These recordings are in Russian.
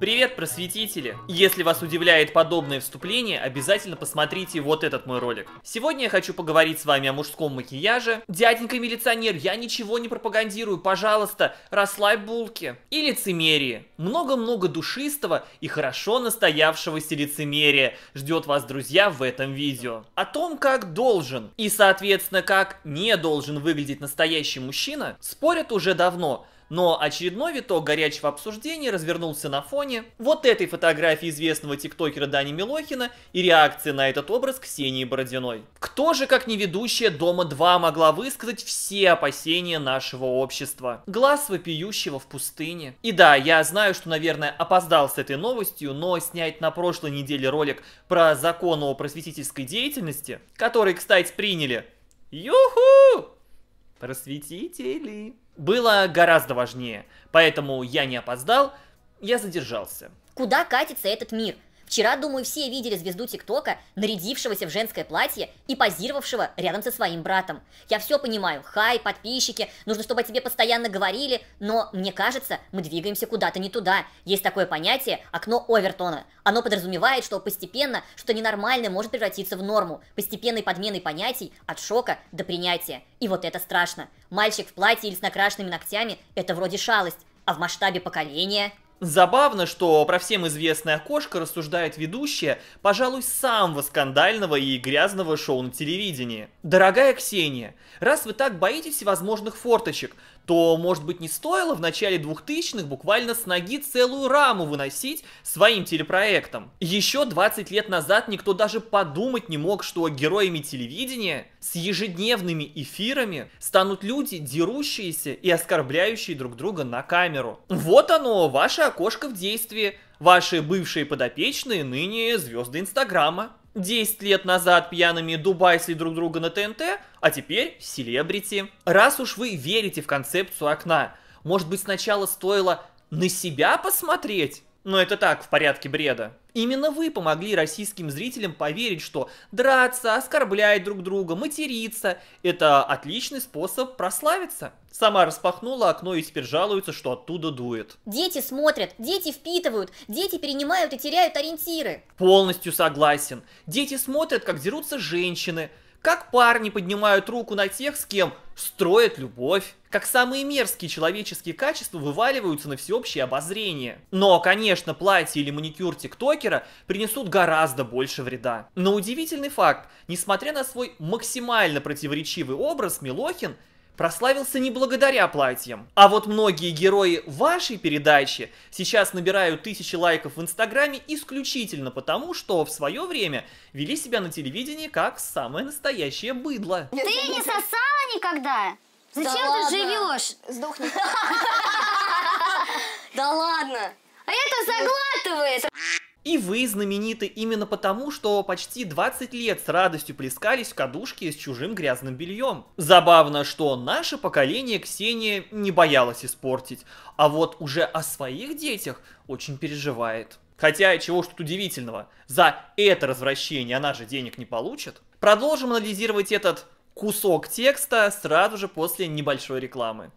Привет, просветители! Если вас удивляет подобное вступление, обязательно посмотрите вот этот мой ролик. Сегодня я хочу поговорить с вами о мужском макияже. Дяденька-милиционер, я ничего не пропагандирую, пожалуйста, расслабь булки. И лицемерие. Много-много душистого и хорошо настоявшегося лицемерия ждет вас, друзья, в этом видео. О том, как должен и, соответственно, как не должен выглядеть настоящий мужчина, спорят уже давно – но очередной виток горячего обсуждения развернулся на фоне вот этой фотографии известного тиктокера Дани Милохина и реакции на этот образ Ксении Бородиной. Кто же, как не ведущая «Дома-2», могла высказать все опасения нашего общества? Глаз вопиющего в пустыне. И да, я знаю, что, наверное, опоздал с этой новостью, но снять на прошлой неделе ролик про закон о просветительской деятельности, который, кстати, приняли. Юху! Просветители! было гораздо важнее. Поэтому я не опоздал, я задержался. Куда катится этот мир? Вчера, думаю, все видели звезду ТикТока, нарядившегося в женское платье и позировавшего рядом со своим братом. Я все понимаю, хай, подписчики, нужно, чтобы о тебе постоянно говорили, но мне кажется, мы двигаемся куда-то не туда. Есть такое понятие «окно Овертона». Оно подразумевает, что постепенно что ненормальное может превратиться в норму, постепенной подменой понятий от шока до принятия. И вот это страшно. Мальчик в платье или с накрашенными ногтями – это вроде шалость, а в масштабе поколения – Забавно, что про всем известная кошка рассуждает ведущая, пожалуй, самого скандального и грязного шоу на телевидении. Дорогая Ксения, раз вы так боитесь всевозможных форточек, то, может быть, не стоило в начале 2000-х буквально с ноги целую раму выносить своим телепроектом. Еще 20 лет назад никто даже подумать не мог, что героями телевидения с ежедневными эфирами станут люди, дерущиеся и оскорбляющие друг друга на камеру. Вот оно, ваше окошко в действии. Ваши бывшие подопечные ныне звезды Инстаграма. 10 лет назад пьяными дубайсли друг друга на ТНТ, а теперь селебрити. Раз уж вы верите в концепцию окна, может быть сначала стоило на себя посмотреть? Но это так, в порядке бреда. Именно вы помогли российским зрителям поверить, что драться, оскорблять друг друга, материться – это отличный способ прославиться. Сама распахнула окно и теперь жалуется, что оттуда дует. Дети смотрят, дети впитывают, дети перенимают и теряют ориентиры. Полностью согласен. Дети смотрят, как дерутся женщины – как парни поднимают руку на тех, с кем строят любовь. Как самые мерзкие человеческие качества вываливаются на всеобщее обозрение. Но, конечно, платье или маникюр тиктокера принесут гораздо больше вреда. Но удивительный факт, несмотря на свой максимально противоречивый образ, Милохин прославился не благодаря платьям. А вот многие герои вашей передачи сейчас набирают тысячи лайков в Инстаграме исключительно потому, что в свое время вели себя на телевидении как самое настоящее быдло. Ты не сосала никогда? Зачем да ты ладно? живешь? Сдохни. Да ладно. А это заглатывает. И вы знамениты именно потому, что почти 20 лет с радостью плескались в кадушке с чужим грязным бельем. Забавно, что наше поколение Ксения не боялась испортить, а вот уже о своих детях очень переживает. Хотя, чего ж тут удивительного, за это развращение она же денег не получит. Продолжим анализировать этот кусок текста сразу же после небольшой рекламы.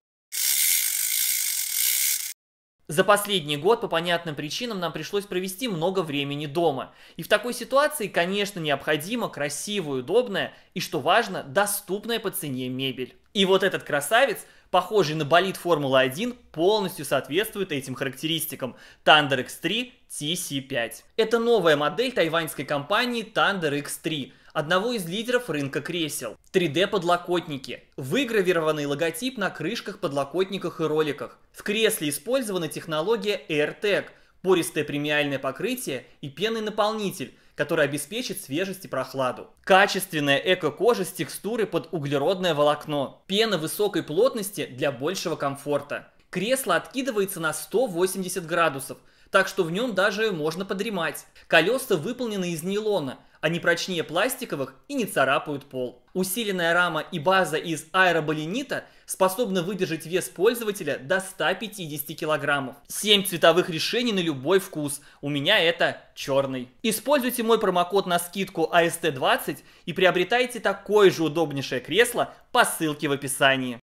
За последний год по понятным причинам нам пришлось провести много времени дома. И в такой ситуации, конечно, необходимо красивое, удобное и, что важно, доступная по цене мебель. И вот этот красавец, похожий на болид Формулы-1, полностью соответствует этим характеристикам. Thunder X3 TC5. Это новая модель тайваньской компании Thunder X3 одного из лидеров рынка кресел. 3D-подлокотники. Выгравированный логотип на крышках, подлокотниках и роликах. В кресле использована технология AirTag, пористое премиальное покрытие и пенный наполнитель, который обеспечит свежесть и прохладу. Качественная эко-кожа с текстурой под углеродное волокно. Пена высокой плотности для большего комфорта. Кресло откидывается на 180 градусов, так что в нем даже можно подремать. Колеса выполнены из нейлона – они прочнее пластиковых и не царапают пол. Усиленная рама и база из аэробаленита способны выдержать вес пользователя до 150 килограммов. 7 цветовых решений на любой вкус. У меня это черный. Используйте мой промокод на скидку AST20 а и приобретайте такое же удобнейшее кресло по ссылке в описании.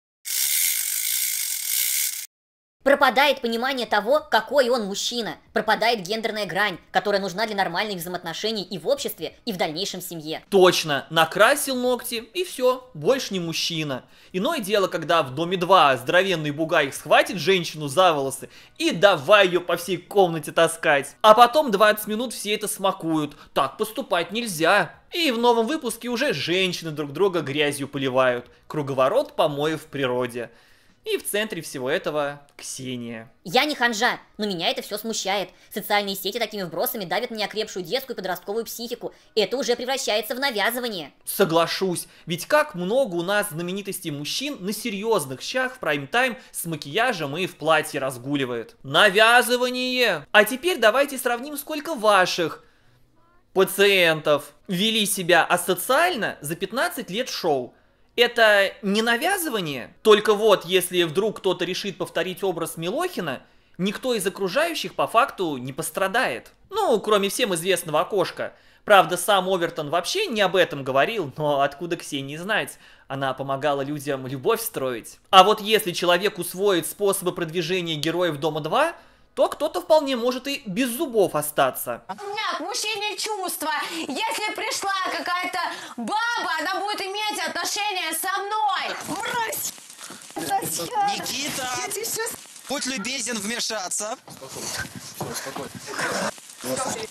Пропадает понимание того, какой он мужчина. Пропадает гендерная грань, которая нужна для нормальных взаимоотношений и в обществе, и в дальнейшем семье. Точно, накрасил ногти, и все, больше не мужчина. Иное дело, когда в Доме 2 здоровенный бугай схватит женщину за волосы и давай ее по всей комнате таскать. А потом 20 минут все это смакуют. Так поступать нельзя. И в новом выпуске уже женщины друг друга грязью поливают. Круговорот помоев в природе. И в центре всего этого Ксения. Я не ханжа, но меня это все смущает. Социальные сети такими вбросами давят на неокрепшую детскую и подростковую психику. Это уже превращается в навязывание. Соглашусь, ведь как много у нас знаменитостей мужчин на серьезных щах в прайм-тайм с макияжем и в платье разгуливает. Навязывание! А теперь давайте сравним, сколько ваших пациентов вели себя асоциально за 15 лет шоу это не навязывание, только вот если вдруг кто-то решит повторить образ Милохина, никто из окружающих по факту не пострадает. Ну, кроме всем известного окошка. Правда, сам Овертон вообще не об этом говорил, но откуда Ксении знать? Она помогала людям любовь строить. А вот если человек усвоит способы продвижения героев Дома 2, то кто-то вполне может и без зубов остаться. У меня отмущение чувства. Если пришла какая-то баба, она будет иметь отношение со мной. Мразь! Никита! Будь любезен вмешаться. Спокойно. Спокойно.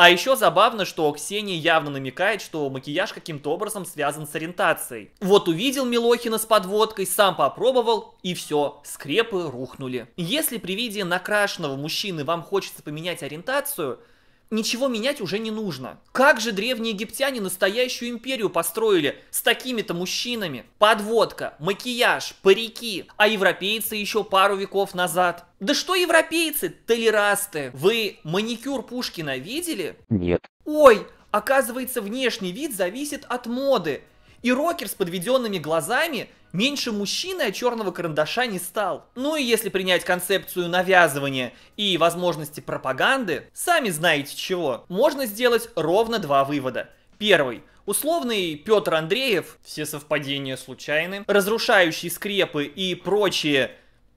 А еще забавно, что Ксения явно намекает, что макияж каким-то образом связан с ориентацией. Вот увидел Милохина с подводкой, сам попробовал, и все, скрепы рухнули. Если при виде накрашенного мужчины вам хочется поменять ориентацию – ничего менять уже не нужно. Как же древние египтяне настоящую империю построили с такими-то мужчинами? Подводка, макияж, парики, а европейцы еще пару веков назад. Да что европейцы, толерасты? Вы маникюр Пушкина видели? Нет. Ой, оказывается, внешний вид зависит от моды. И рокер с подведенными глазами Меньше мужчины от черного карандаша не стал. Ну и если принять концепцию навязывания и возможности пропаганды, сами знаете чего, можно сделать ровно два вывода. Первый. Условный Петр Андреев, все совпадения случайны, разрушающий скрепы и прочие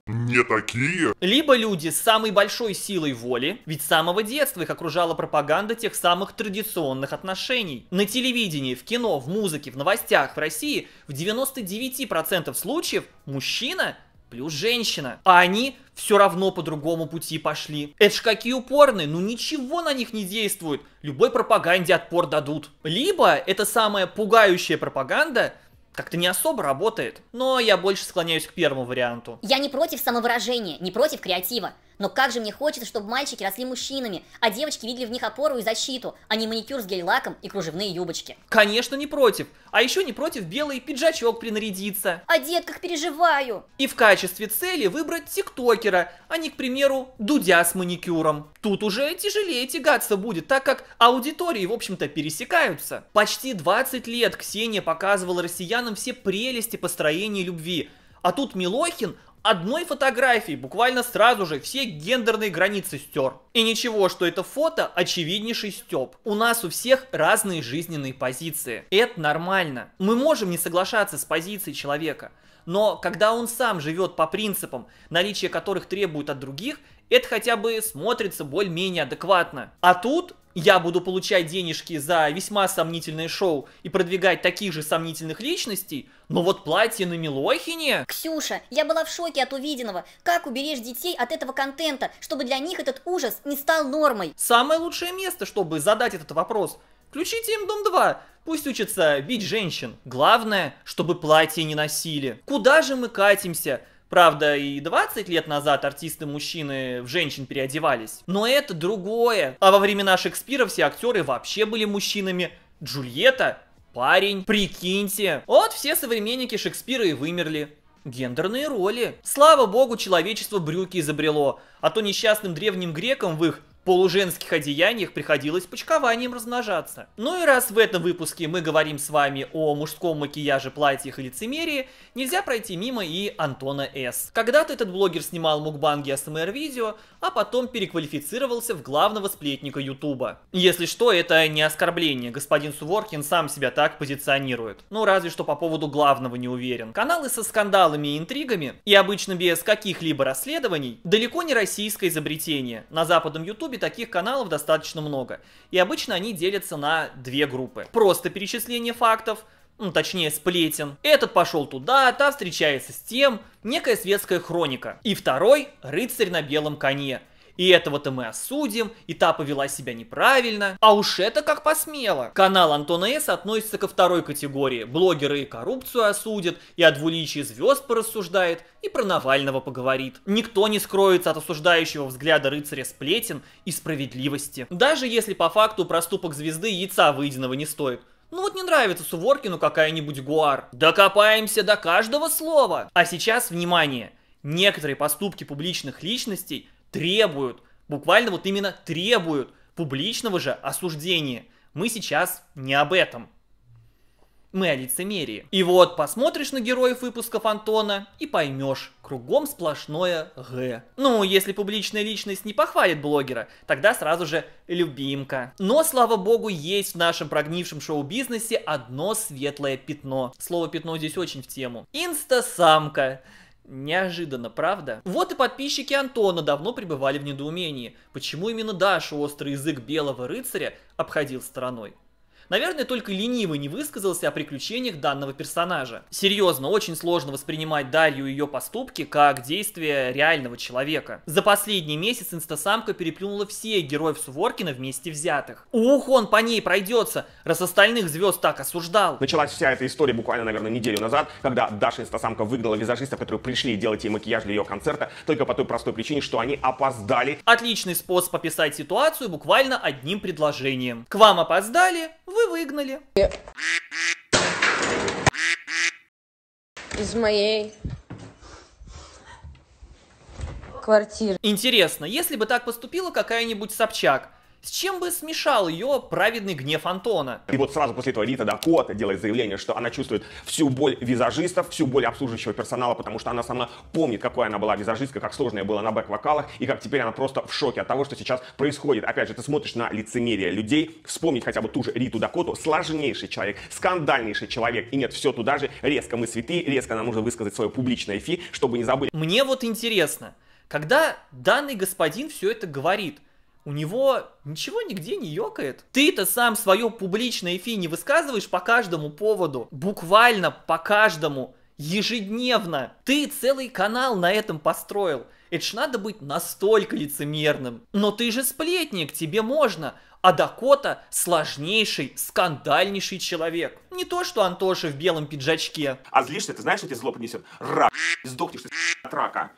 не такие. Либо люди с самой большой силой воли, ведь с самого детства их окружала пропаганда тех самых традиционных отношений. На телевидении, в кино, в музыке, в новостях в России в 99% случаев мужчина плюс женщина. А они все равно по другому пути пошли. Это ж какие упорные, ну ничего на них не действует. Любой пропаганде отпор дадут. Либо это самая пугающая пропаганда как-то не особо работает. Но я больше склоняюсь к первому варианту. Я не против самовыражения, не против креатива. Но как же мне хочется, чтобы мальчики росли мужчинами, а девочки видели в них опору и защиту, а не маникюр с гель-лаком и кружевные юбочки. Конечно, не против. А еще не против белый пиджачок принарядиться. О детках переживаю. И в качестве цели выбрать тиктокера, а не, к примеру, Дудя с маникюром. Тут уже тяжелее тягаться будет, так как аудитории, в общем-то, пересекаются. Почти 20 лет Ксения показывала россиянам все прелести построения любви, а тут Милохин одной фотографии буквально сразу же все гендерные границы стер. И ничего, что это фото очевиднейший стёб. У нас у всех разные жизненные позиции. Это нормально. Мы можем не соглашаться с позицией человека. Но когда он сам живет по принципам, наличие которых требует от других, это хотя бы смотрится более-менее адекватно. А тут я буду получать денежки за весьма сомнительное шоу и продвигать таких же сомнительных личностей, но вот платье на Милохине... Ксюша, я была в шоке от увиденного. Как уберечь детей от этого контента, чтобы для них этот ужас не стал нормой? Самое лучшее место, чтобы задать этот вопрос. Включите им Дом 2, пусть учатся бить женщин. Главное, чтобы платье не носили. Куда же мы катимся? Правда, и 20 лет назад артисты-мужчины в женщин переодевались. Но это другое. А во времена Шекспира все актеры вообще были мужчинами. Джульетта – парень, прикиньте. Вот все современники Шекспира и вымерли. Гендерные роли. Слава богу, человечество брюки изобрело, а то несчастным древним грекам в их полуженских одеяниях приходилось почкованием размножаться. Ну и раз в этом выпуске мы говорим с вами о мужском макияже, платьях и лицемерии, нельзя пройти мимо и Антона С. Когда-то этот блогер снимал мукбанги СМР видео а потом переквалифицировался в главного сплетника Ютуба. Если что, это не оскорбление, господин Суворкин сам себя так позиционирует. Ну разве что по поводу главного не уверен. Каналы со скандалами и интригами, и обычно без каких-либо расследований, далеко не российское изобретение. На западном Ютубе Ютубе таких каналов достаточно много. И обычно они делятся на две группы. Просто перечисление фактов, ну, точнее, сплетен. Этот пошел туда, та встречается с тем, некая светская хроника. И второй – рыцарь на белом коне – и этого-то мы осудим, и та повела себя неправильно. А уж это как посмело. Канал Антона С относится ко второй категории. Блогеры и коррупцию осудят, и о двуличии звезд порассуждает, и про Навального поговорит. Никто не скроется от осуждающего взгляда рыцаря сплетен и справедливости. Даже если по факту проступок звезды яйца выеденного не стоит. Ну вот не нравится Суворкину какая-нибудь гуар. Докопаемся до каждого слова. А сейчас, внимание, некоторые поступки публичных личностей требуют, буквально вот именно требуют публичного же осуждения. Мы сейчас не об этом. Мы о лицемерии. И вот посмотришь на героев выпусков Антона и поймешь, кругом сплошное Г. Ну, если публичная личность не похвалит блогера, тогда сразу же любимка. Но, слава богу, есть в нашем прогнившем шоу-бизнесе одно светлое пятно. Слово пятно здесь очень в тему. Инстасамка. Неожиданно, правда? Вот и подписчики Антона давно пребывали в недоумении, почему именно Даша острый язык белого рыцаря обходил стороной. Наверное, только ленивый не высказался о приключениях данного персонажа. Серьезно, очень сложно воспринимать Дарью и ее поступки как действие реального человека. За последний месяц инстасамка переплюнула все героев Суворкина вместе взятых. Ух, он по ней пройдется, раз остальных звезд так осуждал. Началась вся эта история буквально, наверное, неделю назад, когда Даша инстасамка выгнала визажистов, которые пришли делать ей макияж для ее концерта, только по той простой причине, что они опоздали. Отличный способ описать ситуацию буквально одним предложением. К вам опоздали, вы и выгнали. Из моей квартиры. Интересно, если бы так поступила какая-нибудь Собчак, с чем бы смешал ее праведный гнев Антона. И вот сразу после этого Рита Дакота делает заявление, что она чувствует всю боль визажистов, всю боль обслуживающего персонала, потому что она сама помнит, какой она была визажистка, как сложно ей было на бэк-вокалах, и как теперь она просто в шоке от того, что сейчас происходит. Опять же, ты смотришь на лицемерие людей, вспомнить хотя бы ту же Риту Дакоту, сложнейший человек, скандальнейший человек, и нет, все туда же, резко мы святые, резко нам нужно высказать свое публичное фи, чтобы не забыли. Мне вот интересно, когда данный господин все это говорит – у него ничего нигде не ёкает. Ты-то сам свое публичное фи не высказываешь по каждому поводу, буквально по каждому, ежедневно. Ты целый канал на этом построил. Это ж надо быть настолько лицемерным. Но ты же сплетник, тебе можно. А Дакота сложнейший, скандальнейший человек. Не то, что Антоша в белом пиджачке. А злишься, ты знаешь, что тебе зло принесет? Рак. Сдохнешь ты от рака.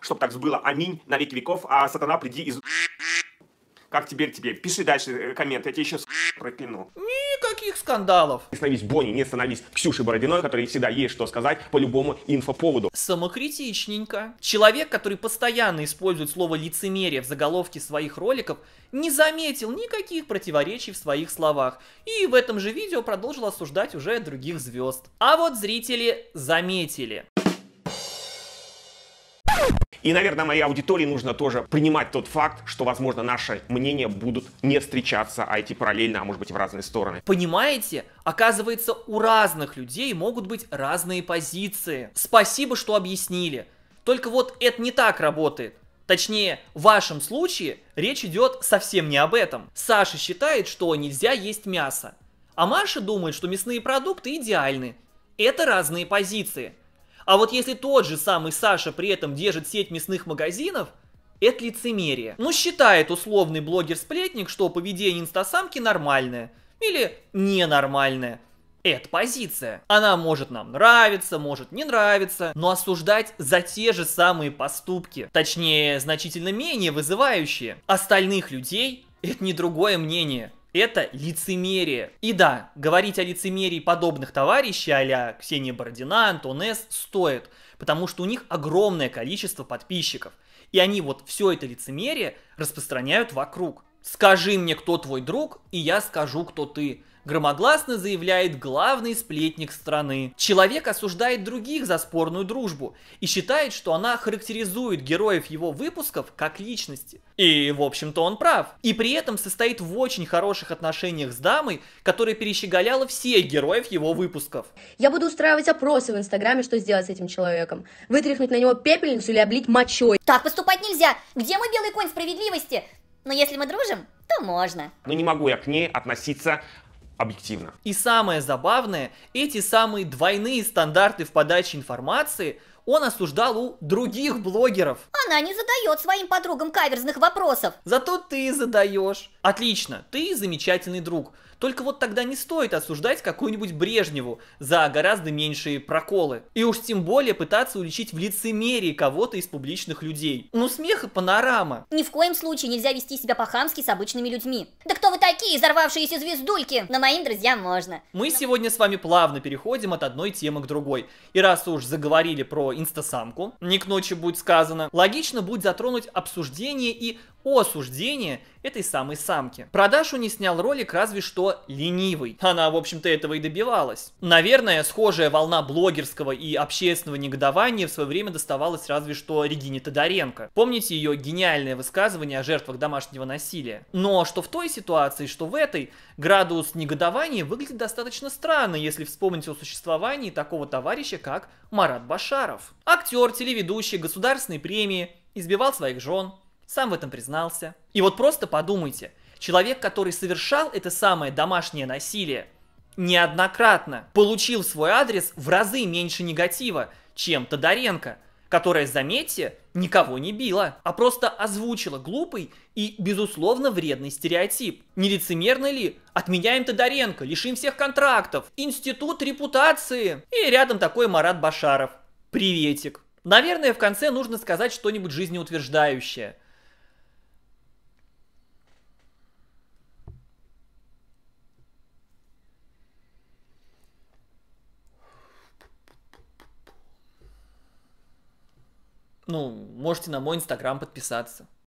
Чтоб так сбыло. Аминь. На веки веков. А сатана, приди из... Как теперь тебе? Пиши дальше э, коммент, я тебе еще пропину. Никаких скандалов. Не становись Бонни, не становись Ксюшей Бородиной, которой всегда есть что сказать по любому инфоповоду. Самокритичненько. Человек, который постоянно использует слово лицемерие в заголовке своих роликов, не заметил никаких противоречий в своих словах. И в этом же видео продолжил осуждать уже других звезд. А вот зрители заметили. И, наверное, моей аудитории нужно тоже принимать тот факт, что, возможно, наши мнения будут не встречаться, а идти параллельно, а может быть, в разные стороны. Понимаете? Оказывается, у разных людей могут быть разные позиции. Спасибо, что объяснили. Только вот это не так работает. Точнее, в вашем случае речь идет совсем не об этом. Саша считает, что нельзя есть мясо. А Маша думает, что мясные продукты идеальны. Это разные позиции. А вот если тот же самый Саша при этом держит сеть мясных магазинов, это лицемерие. Но ну, считает условный блогер-сплетник, что поведение инстасамки нормальное или ненормальное. Это позиция. Она может нам нравиться, может не нравиться, но осуждать за те же самые поступки, точнее, значительно менее вызывающие остальных людей, это не другое мнение это лицемерие. И да, говорить о лицемерии подобных товарищей, а Ксения Бородина, Антонес, стоит, потому что у них огромное количество подписчиков. И они вот все это лицемерие распространяют вокруг. Скажи мне, кто твой друг, и я скажу, кто ты. Громогласно заявляет главный сплетник страны. Человек осуждает других за спорную дружбу и считает, что она характеризует героев его выпусков как личности. И, в общем-то, он прав. И при этом состоит в очень хороших отношениях с дамой, которая перещеголяла всех героев его выпусков. Я буду устраивать опросы в Инстаграме, что сделать с этим человеком. Вытряхнуть на него пепельницу или облить мочой. Так поступать нельзя! Где мой белый конь справедливости? Но если мы дружим, то можно. Но не могу я к ней относиться объективно. И самое забавное, эти самые двойные стандарты в подаче информации он осуждал у других блогеров. Она не задает своим подругам каверзных вопросов. Зато ты задаешь. Отлично, ты замечательный друг. Только вот тогда не стоит осуждать какую-нибудь Брежневу за гораздо меньшие проколы. И уж тем более пытаться уличить в лицемерии кого-то из публичных людей. Ну смех и панорама. Ни в коем случае нельзя вести себя по-хамски с обычными людьми. Да кто вы такие, взорвавшиеся звездульки? На моим друзьям можно. Мы сегодня с вами плавно переходим от одной темы к другой. И раз уж заговорили про инстасамку, не к ночи будет сказано, логично будет затронуть обсуждение и о осуждении этой самой самки. Продажу не снял ролик разве что ленивый. Она, в общем-то, этого и добивалась. Наверное, схожая волна блогерского и общественного негодования в свое время доставалась разве что Регине Тодоренко. Помните ее гениальное высказывание о жертвах домашнего насилия? Но что в той ситуации, что в этой, градус негодования выглядит достаточно странно, если вспомнить о существовании такого товарища, как Марат Башаров. Актер, телеведущий, государственной премии, избивал своих жен, сам в этом признался. И вот просто подумайте, человек, который совершал это самое домашнее насилие, неоднократно получил свой адрес в разы меньше негатива, чем Тодоренко, которая, заметьте, никого не била, а просто озвучила глупый и, безусловно, вредный стереотип. Нелицемерно ли? Отменяем Тодоренко, лишим всех контрактов, институт репутации. И рядом такой Марат Башаров. Приветик. Наверное, в конце нужно сказать что-нибудь жизнеутверждающее – ну, можете на мой инстаграм подписаться.